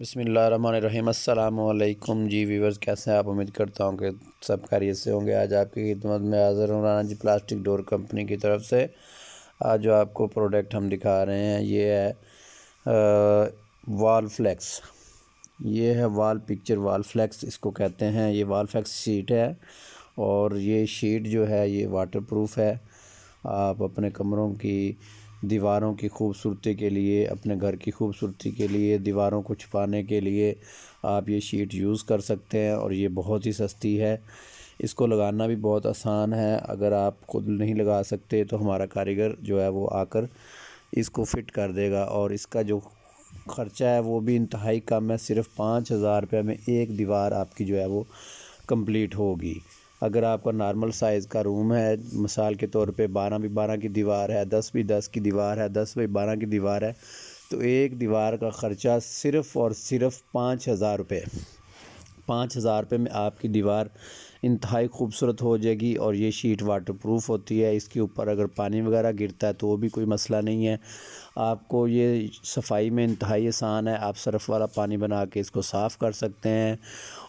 बसमिल अल्लाम जी वीवर्स कैसे हैं आप उम्मीद करता हूँ कि सब खैरियत से होंगे आज आपकी खिदमत में हाज़िर हूँ Rana ji plastic door company की तरफ से आज जो आपको प्रोडक्ट हम दिखा रहे हैं ये है वॉल वाल फ्लैक्स ये है वाल पिक्चर वाल फ्लैक्स इसको कहते हैं ये वाल फ्लैक्स शीट है और ये शीट जो है ये वाटर प्रूफ है आप अपने कमरों की दीवारों की खूबसूरती के लिए अपने घर की खूबसूरती के लिए दीवारों को छुपाने के लिए आप ये शीट यूज़ कर सकते हैं और ये बहुत ही सस्ती है इसको लगाना भी बहुत आसान है अगर आप खुद नहीं लगा सकते तो हमारा कारीगर जो है वो आकर इसको फ़िट कर देगा और इसका जो ख़र्चा है वो भी इंतहाई कम है सिर्फ पाँच हज़ार रुपये में एक दीवार आपकी जो है वो कंप्लीट होगी अगर आपका नॉर्मल साइज़ का रूम है मिसाल के तौर पे बारह भी बारह की दीवार है दस बाई दस की दीवार है दस बाई बारह की दीवार है तो एक दीवार का ख़र्चा सिर्फ़ और सिर्फ़ पाँच हज़ार रुपये पाँच हज़ार रुपये में आपकी दीवार इंतहाई खूबसूरत हो जाएगी और ये शीट वाटर प्रूफ होती है इसके ऊपर अगर पानी वगैरह गिरता है तो वो भी कोई मसला नहीं है आपको ये सफाई में इंतहाई आसान है आप सरफ़ वाला पानी बना के इसको साफ़ कर सकते हैं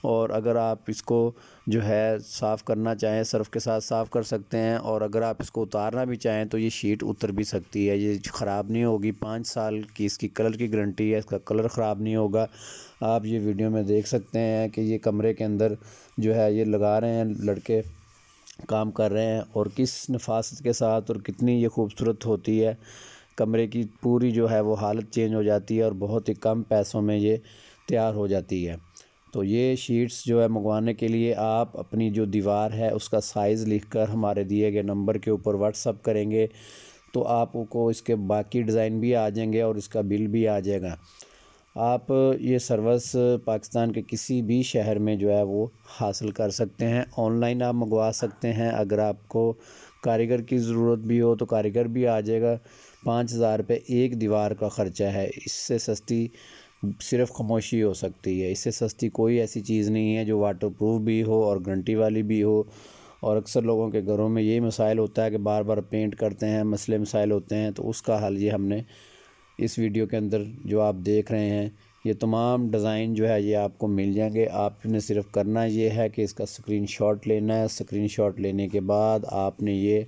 और अगर आप इसको जो है साफ़ करना चाहें सर्फ़ के साथ साफ़ कर सकते हैं और अगर आप इसको उतारना भी चाहें तो ये शीट उतर भी सकती है ये ख़राब नहीं होगी पाँच साल की इसकी कलर की गारंटी है इसका कलर ख़राब नहीं होगा आप ये वीडियो में देख सकते हैं कि ये कमरे के अंदर जो है ये लगा रहे हैं लड़के काम कर रहे हैं और किस नफास्त के साथ और कितनी ये खूबसूरत होती है कमरे की पूरी जो है वो हालत चेंज हो जाती है और बहुत ही कम पैसों में ये तैयार हो जाती है तो ये शीट्स जो है मंगवाने के लिए आप अपनी जो दीवार है उसका साइज़ लिखकर हमारे दिए गए नंबर के ऊपर व्हाट्सअप करेंगे तो आपको इसके बाकी डिज़ाइन भी आ जाएंगे और इसका बिल भी आ जाएगा आप ये सर्विस पाकिस्तान के किसी भी शहर में जो है वो हासिल कर सकते हैं ऑनलाइन आप मंगवा सकते हैं अगर आपको कारीगर की ज़रूरत भी हो तो कारीगर भी आ जाएगा पाँच हज़ार रुपये एक दीवार का ख़र्चा है इससे सस्ती सिर्फ खामोशी हो सकती है इससे सस्ती कोई ऐसी चीज़ नहीं है जो वाटर प्रूफ भी हो और गारंटी वाली भी हो और अक्सर लोगों के घरों में यही मसाइल होता है कि बार बार पेंट करते हैं मसले मसाइल होते हैं तो उसका हल ये हमने इस वीडियो के अंदर जो आप देख रहे हैं ये तमाम डिज़ाइन जो है ये आपको मिल जाएंगे आपने सिर्फ करना ये है कि इसका स्क्रीनशॉट लेना है स्क्रीनशॉट लेने के बाद आपने ये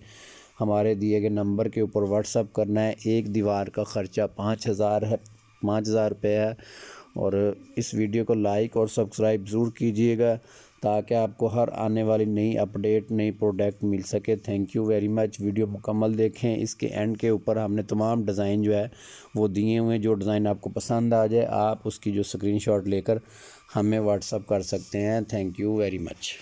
हमारे दिए गए नंबर के ऊपर व्हाट्सअप करना है एक दीवार का ख़र्चा पाँच हज़ार है पाँच हज़ार रुपये है और इस वीडियो को लाइक और सब्सक्राइब ज़रूर कीजिएगा ताकि आपको हर आने वाली नई अपडेट नई प्रोडक्ट मिल सके thank you very much video मुकम्मल देखें इसके एंड के ऊपर हमने तमाम डिज़ाइन जो है वो दिए हुए हैं जो डिज़ाइन आपको पसंद आ जाए आप उसकी जो स्क्रीनशॉट लेकर हमें व्हाट्सअप कर सकते हैं थैंक यू वेरी मच